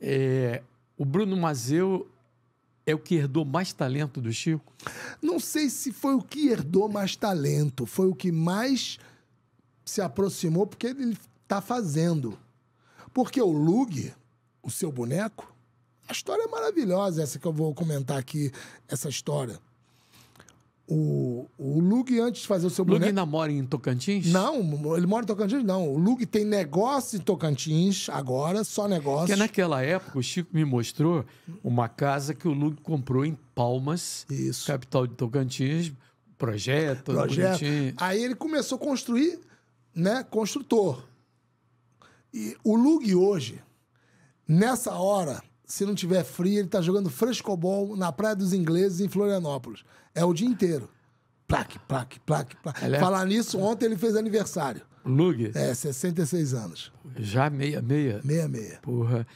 É, o Bruno Mazeu é o que herdou mais talento do Chico? Não sei se foi o que herdou mais talento, foi o que mais se aproximou porque ele está fazendo. Porque o Lug, o seu boneco, a história é maravilhosa essa que eu vou comentar aqui, essa história. O, o Lug, antes de fazer o seu boneco... Lug ainda mora em Tocantins? Não, ele mora em Tocantins, não. O Lug tem negócio em Tocantins agora, só negócio. Porque naquela época o Chico me mostrou uma casa que o Lug comprou em Palmas, Isso. capital de Tocantins, projeto, projeto. Aí ele começou a construir, né, construtor. E o Lug hoje, nessa hora, se não tiver frio, ele tá jogando frescobol na Praia dos Ingleses, em Florianópolis. É o dia inteiro. Plaque, plaque, plaque, plaque. Aliás, é? Falar nisso, ontem ele fez aniversário. Lug? É, 66 anos. Já meia, meia? Meia, meia. Porra.